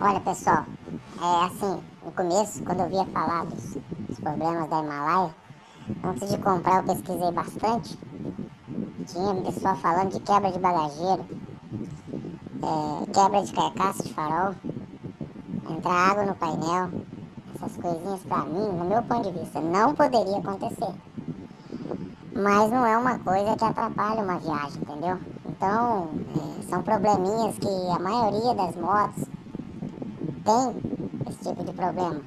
Olha pessoal, é assim, no começo, quando eu via falar dos, dos problemas da Himalaia, antes de comprar eu pesquisei bastante. Tinha pessoal falando de quebra de bagageiro, é, quebra de carcaça de farol, entrar água no painel, essas coisinhas para mim, no meu ponto de vista, não poderia acontecer. Mas não é uma coisa que atrapalha uma viagem, entendeu? Então, é, são probleminhas que a maioria das motos tem esse tipo de problema.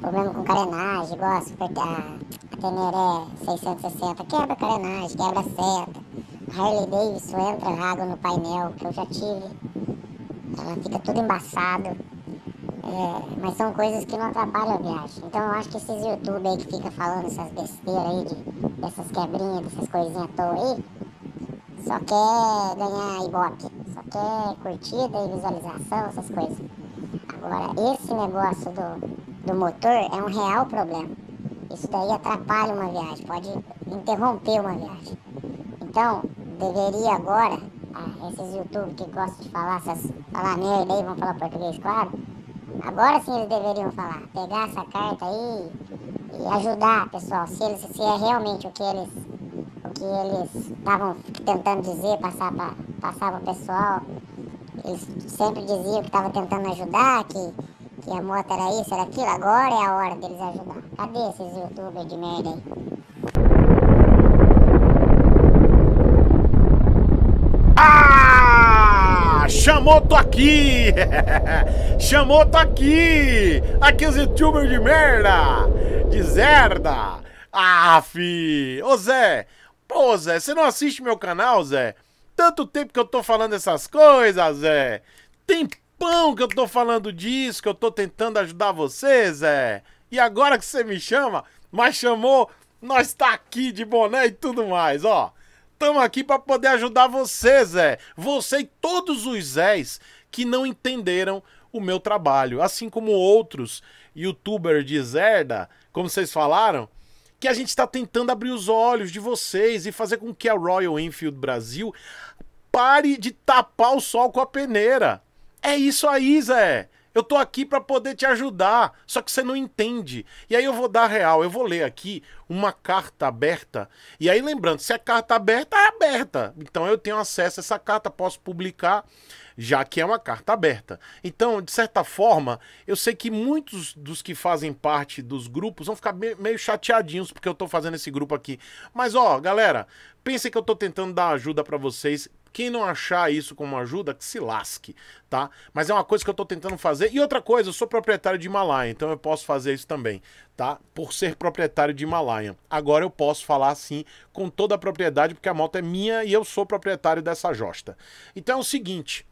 Problema com carenagem, igual a, super, a, a Teneré 660 quebra carenagem, quebra seta. A Harley Davidson entra água no painel, que eu já tive. Ela fica tudo embaçado. É, mas são coisas que não atrapalham a viagem. Então eu acho que esses YouTubers aí que fica falando essas besteiras aí, de, dessas quebrinhas, dessas coisinhas à toa aí, só quer ganhar ibope, só quer curtida e visualização, essas coisas. Agora, esse negócio do, do motor é um real problema. Isso daí atrapalha uma viagem, pode interromper uma viagem. Então, deveria agora, ah, esses youtubers que gostam de falar, essas, falar merda aí, vão falar português, claro. Agora sim eles deveriam falar, pegar essa carta aí e ajudar, pessoal, se, eles, se é realmente o que eles o que eles estavam tentando dizer, passar para passar o pessoal. Eles sempre diziam que estava tentando ajudar, que, que a moto era isso, era aquilo. Agora é a hora deles ajudar. Cadê esses youtubers de merda aí? Ah, chamou tô aqui! chamou tô aqui! Aqui os youtubers de merda! De zerda! Ah, fi! Ô Zé! Pô, Zé, você não assiste meu canal, Zé? tanto tempo que eu tô falando essas coisas, Zé. Tempão que eu tô falando disso, que eu tô tentando ajudar você, Zé. E agora que você me chama, mas chamou, nós tá aqui de boné e tudo mais, ó. Tamo aqui para poder ajudar você, Zé. Você e todos os Zés que não entenderam o meu trabalho, assim como outros youtubers de Zerda, como vocês falaram, que a gente está tentando abrir os olhos de vocês e fazer com que a Royal Enfield Brasil pare de tapar o sol com a peneira. É isso aí, Zé. Eu tô aqui para poder te ajudar, só que você não entende. E aí eu vou dar real, eu vou ler aqui uma carta aberta. E aí lembrando, se é carta aberta, é aberta. Então eu tenho acesso a essa carta, posso publicar, já que é uma carta aberta. Então, de certa forma, eu sei que muitos dos que fazem parte dos grupos vão ficar meio chateadinhos porque eu tô fazendo esse grupo aqui. Mas ó, galera, pensem que eu tô tentando dar ajuda para vocês quem não achar isso como ajuda, que se lasque, tá? Mas é uma coisa que eu tô tentando fazer. E outra coisa, eu sou proprietário de Himalaia, então eu posso fazer isso também, tá? Por ser proprietário de Himalaia. Agora eu posso falar assim com toda a propriedade, porque a moto é minha e eu sou proprietário dessa josta. Então é o seguinte,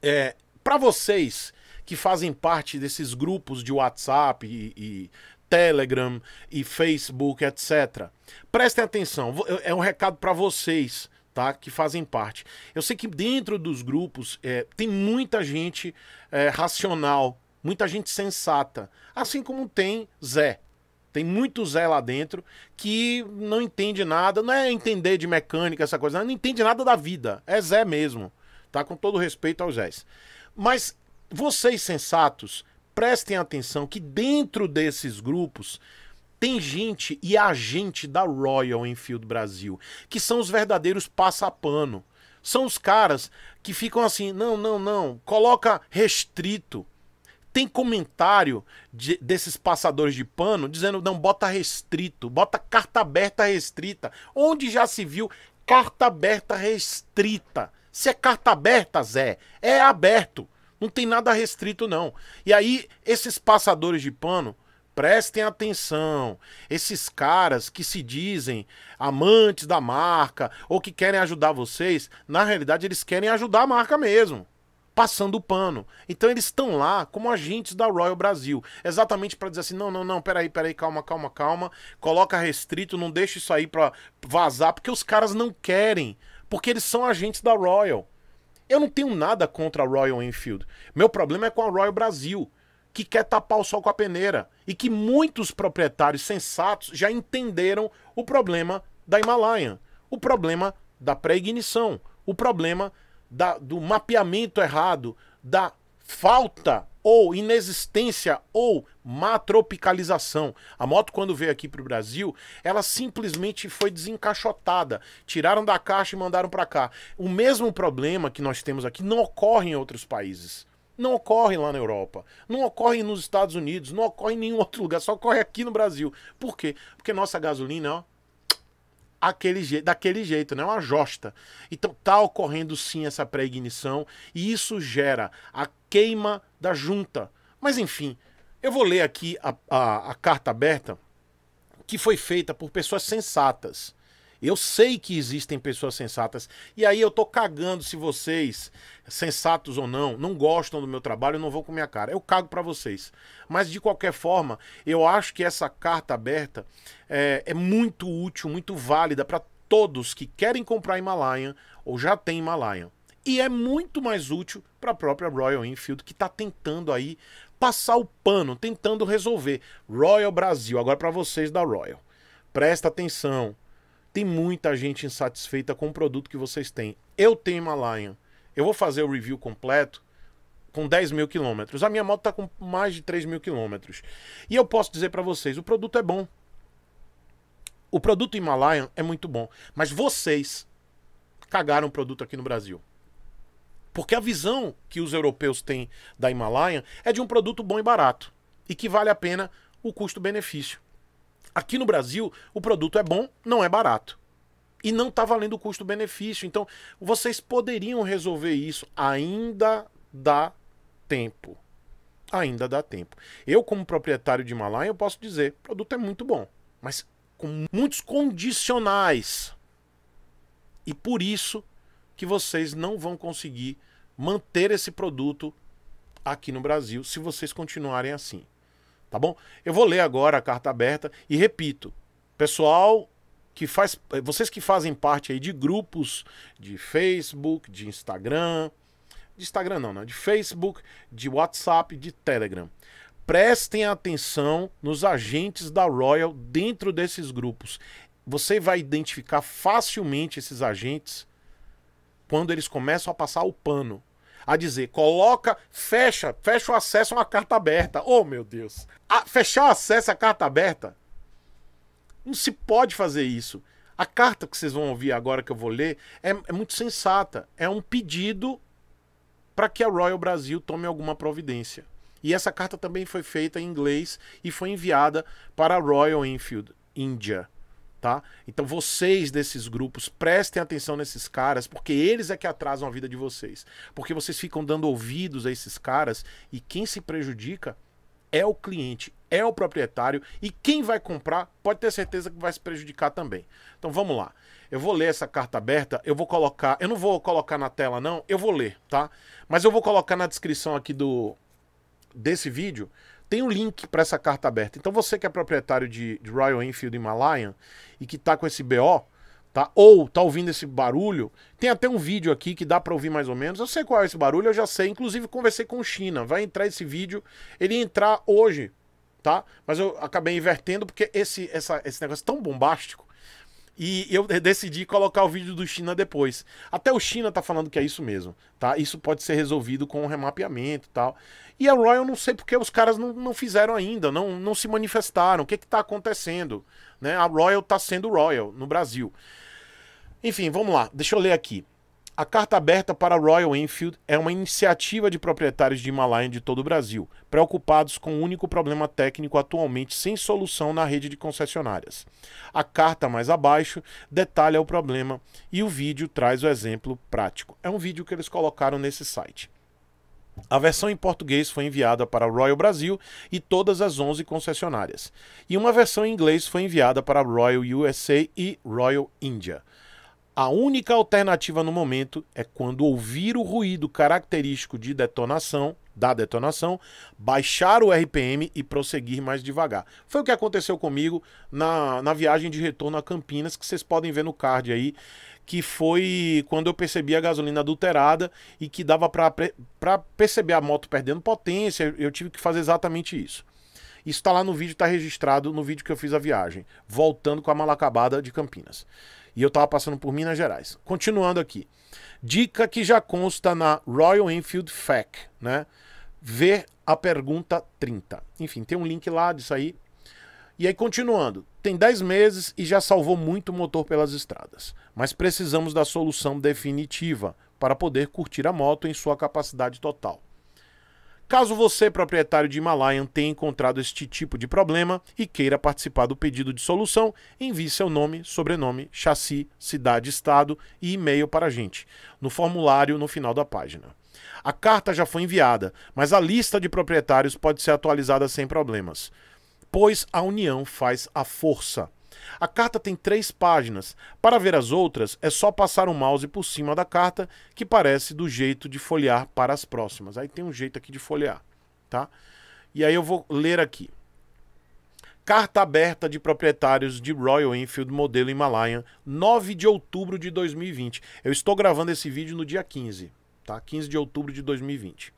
é, para vocês que fazem parte desses grupos de WhatsApp e, e Telegram e Facebook, etc. Prestem atenção, é um recado para vocês tá? Que fazem parte. Eu sei que dentro dos grupos é, tem muita gente é, racional, muita gente sensata, assim como tem Zé. Tem muito Zé lá dentro que não entende nada, não é entender de mecânica, essa coisa, não entende nada da vida. É Zé mesmo, tá? Com todo respeito aos Zés. Mas vocês sensatos, prestem atenção que dentro desses grupos tem gente e agente da Royal Enfield Brasil, que são os verdadeiros passapano. São os caras que ficam assim, não, não, não, coloca restrito. Tem comentário de, desses passadores de pano dizendo, não, bota restrito, bota carta aberta restrita. Onde já se viu carta aberta restrita? Se é carta aberta, Zé, é aberto. Não tem nada restrito, não. E aí, esses passadores de pano Prestem atenção. Esses caras que se dizem amantes da marca ou que querem ajudar vocês, na realidade eles querem ajudar a marca mesmo passando o pano. Então eles estão lá como agentes da Royal Brasil, exatamente para dizer assim: não, não, não, peraí, peraí, calma, calma, calma, coloca restrito, não deixa isso aí para vazar, porque os caras não querem, porque eles são agentes da Royal. Eu não tenho nada contra a Royal Enfield. Meu problema é com a Royal Brasil que quer tapar o sol com a peneira e que muitos proprietários sensatos já entenderam o problema da Himalaia, o problema da pré-ignição, o problema da, do mapeamento errado, da falta ou inexistência ou má tropicalização. A moto, quando veio aqui para o Brasil, ela simplesmente foi desencaixotada. Tiraram da caixa e mandaram para cá. O mesmo problema que nós temos aqui não ocorre em outros países. Não ocorre lá na Europa, não ocorre nos Estados Unidos, não ocorre em nenhum outro lugar, só ocorre aqui no Brasil. Por quê? Porque nossa gasolina, ó, aquele daquele jeito, não né? é uma josta. Então tá ocorrendo sim essa pré-ignição e isso gera a queima da junta. Mas enfim, eu vou ler aqui a, a, a carta aberta que foi feita por pessoas sensatas. Eu sei que existem pessoas sensatas. E aí eu tô cagando se vocês, sensatos ou não, não gostam do meu trabalho, eu não vou com minha cara. Eu cago para vocês. Mas de qualquer forma, eu acho que essa carta aberta é, é muito útil, muito válida para todos que querem comprar Himalayan ou já tem Himalayan. E é muito mais útil para a própria Royal Enfield, que está tentando aí passar o pano, tentando resolver. Royal Brasil, agora para vocês da Royal. Presta atenção, tem muita gente insatisfeita com o produto que vocês têm. Eu tenho Himalaia. Eu vou fazer o review completo com 10 mil quilômetros. A minha moto está com mais de 3 mil quilômetros. E eu posso dizer para vocês, o produto é bom. O produto Himalayan é muito bom. Mas vocês cagaram o produto aqui no Brasil. Porque a visão que os europeus têm da Himalayan é de um produto bom e barato. E que vale a pena o custo-benefício. Aqui no Brasil, o produto é bom, não é barato. E não está valendo o custo-benefício. Então, vocês poderiam resolver isso. Ainda dá tempo. Ainda dá tempo. Eu, como proprietário de Himalaia, eu posso dizer: o produto é muito bom, mas com muitos condicionais. E por isso que vocês não vão conseguir manter esse produto aqui no Brasil se vocês continuarem assim tá bom? Eu vou ler agora a carta aberta e repito, pessoal que faz, eh, vocês que fazem parte aí de grupos de Facebook, de Instagram, de Instagram não, não, né? De Facebook, de WhatsApp, de Telegram. Prestem atenção nos agentes da Royal dentro desses grupos. Você vai identificar facilmente esses agentes quando eles começam a passar o pano a dizer: coloca, fecha, fecha o acesso a uma carta aberta. Oh, meu Deus! A, fechar o acesso a carta aberta? Não se pode fazer isso. A carta que vocês vão ouvir agora, que eu vou ler, é, é muito sensata. É um pedido para que a Royal Brasil tome alguma providência. E essa carta também foi feita em inglês e foi enviada para a Royal Enfield, Índia tá? Então vocês desses grupos prestem atenção nesses caras, porque eles é que atrasam a vida de vocês. Porque vocês ficam dando ouvidos a esses caras e quem se prejudica é o cliente, é o proprietário e quem vai comprar pode ter certeza que vai se prejudicar também. Então vamos lá. Eu vou ler essa carta aberta, eu vou colocar, eu não vou colocar na tela não, eu vou ler, tá? Mas eu vou colocar na descrição aqui do desse vídeo tem um link para essa carta aberta. Então você que é proprietário de, de Royal Enfield Himalayan e que tá com esse BO, tá? Ou tá ouvindo esse barulho, tem até um vídeo aqui que dá para ouvir mais ou menos. Eu sei qual é esse barulho, eu já sei, inclusive conversei com China. Vai entrar esse vídeo, ele ia entrar hoje, tá? Mas eu acabei invertendo porque esse essa, esse negócio é tão bombástico e eu decidi colocar o vídeo do China depois. Até o China tá falando que é isso mesmo, tá? Isso pode ser resolvido com um remapeamento e tal. E a Royal, não sei porque os caras não, não fizeram ainda, não, não se manifestaram. O que que tá acontecendo? Né? A Royal tá sendo Royal no Brasil. Enfim, vamos lá. Deixa eu ler aqui. A Carta Aberta para Royal Enfield é uma iniciativa de proprietários de Himalaia de todo o Brasil, preocupados com o único problema técnico atualmente sem solução na rede de concessionárias. A carta mais abaixo detalha o problema e o vídeo traz o exemplo prático. É um vídeo que eles colocaram nesse site. A versão em português foi enviada para Royal Brasil e todas as 11 concessionárias, e uma versão em inglês foi enviada para Royal USA e Royal India. A única alternativa no momento é quando ouvir o ruído característico de detonação, da detonação, baixar o RPM e prosseguir mais devagar. Foi o que aconteceu comigo na, na viagem de retorno a Campinas, que vocês podem ver no card aí, que foi quando eu percebi a gasolina adulterada e que dava para perceber a moto perdendo potência, eu tive que fazer exatamente isso. Isso está lá no vídeo, está registrado no vídeo que eu fiz a viagem, voltando com a mala acabada de Campinas. E eu estava passando por Minas Gerais. Continuando aqui. Dica que já consta na Royal Enfield FAQ, né? Ver a pergunta 30. Enfim, tem um link lá disso aí. E aí, continuando, tem 10 meses e já salvou muito motor pelas estradas. Mas precisamos da solução definitiva para poder curtir a moto em sua capacidade total. Caso você, proprietário de Himalayan, tenha encontrado este tipo de problema e queira participar do pedido de solução, envie seu nome, sobrenome, chassi, cidade, estado e e-mail para a gente, no formulário no final da página. A carta já foi enviada, mas a lista de proprietários pode ser atualizada sem problemas, pois a união faz a força. A carta tem três páginas. Para ver as outras, é só passar o mouse por cima da carta, que parece do jeito de folhear para as próximas. Aí tem um jeito aqui de folhear, tá? E aí eu vou ler aqui. Carta aberta de proprietários de Royal Enfield modelo Himalayan, 9 de outubro de 2020. Eu estou gravando esse vídeo no dia 15, tá? 15 de outubro de 2020.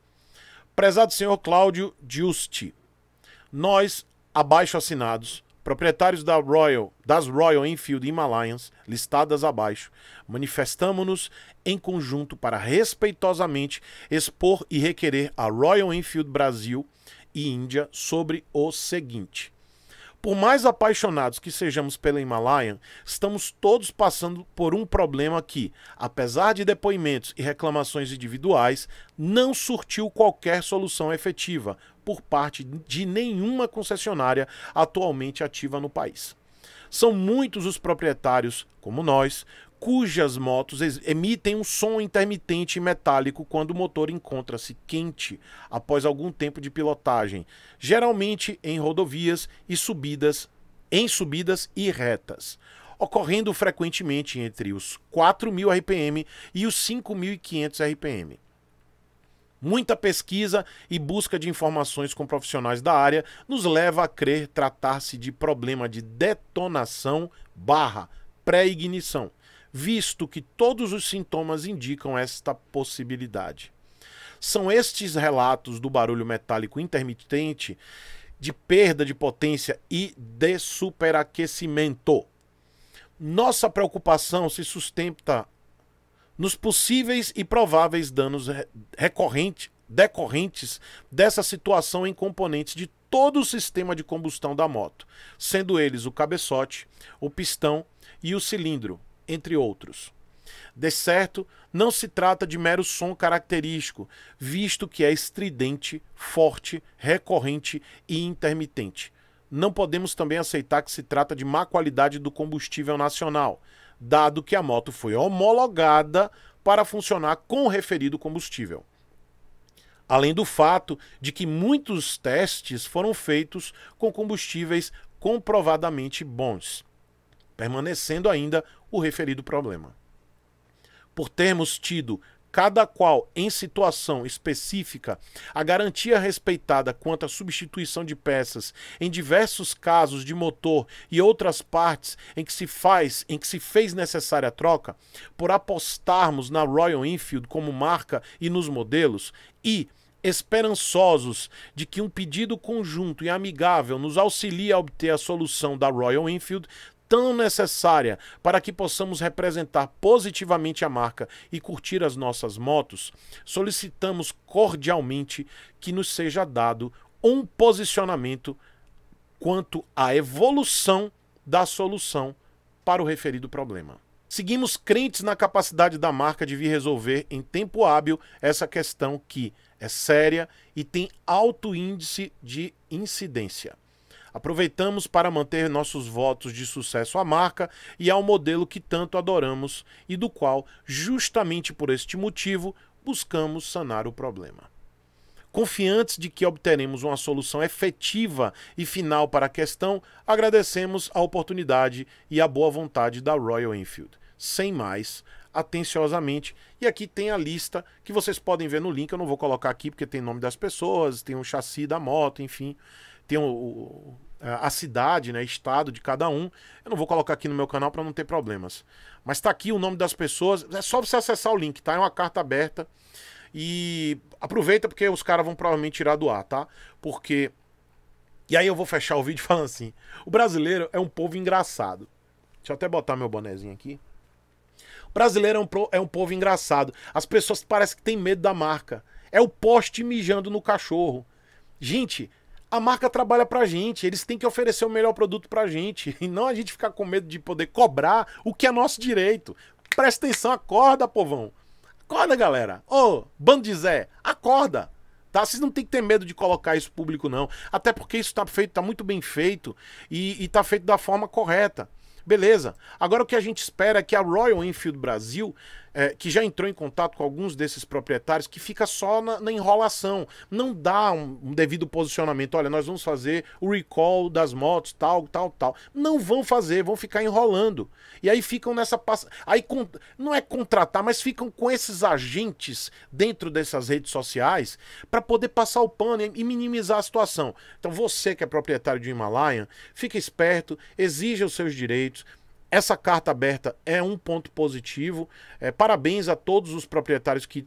Prezado senhor Cláudio Giusti, nós, abaixo assinados, Proprietários da Royal, das Royal Enfield Himalayas, listadas abaixo, manifestamos-nos em conjunto para respeitosamente expor e requerer a Royal Enfield Brasil e Índia sobre o seguinte: por mais apaixonados que sejamos pela Himalayan, estamos todos passando por um problema que, apesar de depoimentos e reclamações individuais, não surtiu qualquer solução efetiva por parte de nenhuma concessionária atualmente ativa no país. São muitos os proprietários, como nós, cujas motos emitem um som intermitente e metálico quando o motor encontra-se quente após algum tempo de pilotagem, geralmente em rodovias e subidas, em subidas e retas, ocorrendo frequentemente entre os 4.000 RPM e os 5.500 RPM. Muita pesquisa e busca de informações com profissionais da área nos leva a crer tratar-se de problema de detonação barra pré-ignição visto que todos os sintomas indicam esta possibilidade. São estes relatos do barulho metálico intermitente de perda de potência e de superaquecimento. Nossa preocupação se sustenta nos possíveis e prováveis danos decorrentes dessa situação em componentes de todo o sistema de combustão da moto, sendo eles o cabeçote, o pistão e o cilindro, entre outros. De certo, não se trata de mero som característico, visto que é estridente, forte, recorrente e intermitente. Não podemos também aceitar que se trata de má qualidade do combustível nacional, dado que a moto foi homologada para funcionar com o referido combustível. Além do fato de que muitos testes foram feitos com combustíveis comprovadamente bons permanecendo ainda o referido problema. Por termos tido cada qual em situação específica, a garantia respeitada quanto à substituição de peças em diversos casos de motor e outras partes em que se faz, em que se fez necessária a troca, por apostarmos na Royal Enfield como marca e nos modelos e esperançosos de que um pedido conjunto e amigável nos auxilie a obter a solução da Royal Enfield, tão necessária para que possamos representar positivamente a marca e curtir as nossas motos, solicitamos cordialmente que nos seja dado um posicionamento quanto à evolução da solução para o referido problema. Seguimos crentes na capacidade da marca de vir resolver em tempo hábil essa questão que é séria e tem alto índice de incidência. Aproveitamos para manter nossos votos de sucesso à marca e ao modelo que tanto adoramos e do qual, justamente por este motivo, buscamos sanar o problema. Confiantes de que obteremos uma solução efetiva e final para a questão, agradecemos a oportunidade e a boa vontade da Royal Enfield. Sem mais, atenciosamente. E aqui tem a lista que vocês podem ver no link. Eu não vou colocar aqui porque tem nome das pessoas, tem o um chassi da moto, enfim tem o, o a cidade, né, estado de cada um. Eu não vou colocar aqui no meu canal para não ter problemas. Mas está aqui o nome das pessoas. É só você acessar o link, tá? É uma carta aberta. E aproveita porque os caras vão provavelmente tirar do ar, tá? Porque e aí eu vou fechar o vídeo falando assim: o brasileiro é um povo engraçado. Deixa eu até botar meu bonezinho aqui. O brasileiro é um, pro... é um povo engraçado. As pessoas parecem que têm medo da marca. É o poste mijando no cachorro. Gente, a marca trabalha pra gente, eles têm que oferecer o melhor produto pra gente, e não a gente ficar com medo de poder cobrar o que é nosso direito. Presta atenção, acorda, povão. Acorda, galera. Ô, bando de Zé, acorda. Tá? Vocês não tem que ter medo de colocar isso público, não. Até porque isso tá feito, tá muito bem feito e, e tá feito da forma correta. Beleza. Agora o que a gente espera é que a Royal Enfield Brasil é, que já entrou em contato com alguns desses proprietários, que fica só na, na enrolação, não dá um, um, devido posicionamento. Olha, nós vamos fazer o recall das motos, tal, tal, tal. Não vão fazer, vão ficar enrolando. E aí ficam nessa passa. Aí não é contratar, mas ficam com esses agentes dentro dessas redes sociais para poder passar o pano e minimizar a situação. Então você que é proprietário de Himalaia, fica esperto, exija os seus direitos essa carta aberta é um ponto positivo. É, parabéns a todos os proprietários que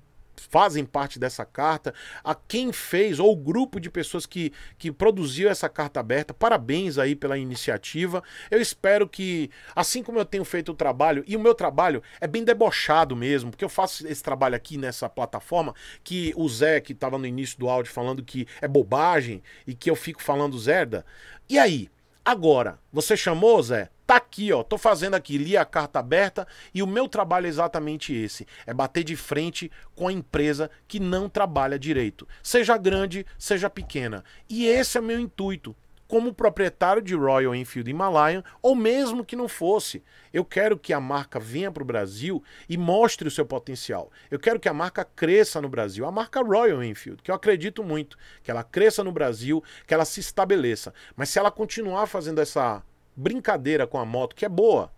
fazem parte dessa carta, a quem fez ou o grupo de pessoas que, que produziu essa carta aberta. Parabéns aí pela iniciativa. Eu espero que, assim como eu tenho feito o trabalho, e o meu trabalho é bem debochado mesmo, porque eu faço esse trabalho aqui nessa plataforma que o Zé, que estava no início do áudio falando que é bobagem e que eu fico falando Zerda. E aí? Agora, você chamou, Zé? Tá aqui, ó. Tô fazendo aqui, li a carta aberta e o meu trabalho é exatamente esse: é bater de frente com a empresa que não trabalha direito, seja grande, seja pequena. E esse é o meu intuito como proprietário de Royal Enfield Himalayan, ou mesmo que não fosse. Eu quero que a marca venha para o Brasil e mostre o seu potencial. Eu quero que a marca cresça no Brasil, a marca Royal Enfield, que eu acredito muito, que ela cresça no Brasil, que ela se estabeleça. Mas se ela continuar fazendo essa brincadeira com a moto, que é boa,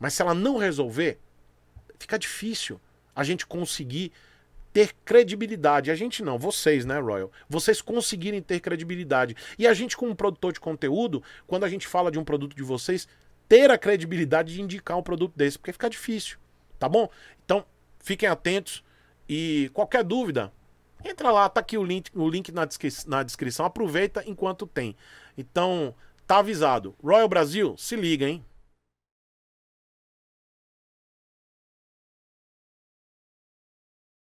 mas se ela não resolver, fica difícil a gente conseguir ter credibilidade. A gente não, vocês, né, Royal? Vocês conseguirem ter credibilidade. E a gente, como produtor de conteúdo, quando a gente fala de um produto de vocês, ter a credibilidade de indicar um produto desse, porque fica difícil, tá bom? Então, fiquem atentos e qualquer dúvida, entra lá, tá aqui o link, o link na, descri na descrição, aproveita enquanto tem. Então, tá avisado. Royal Brasil, se liga, hein?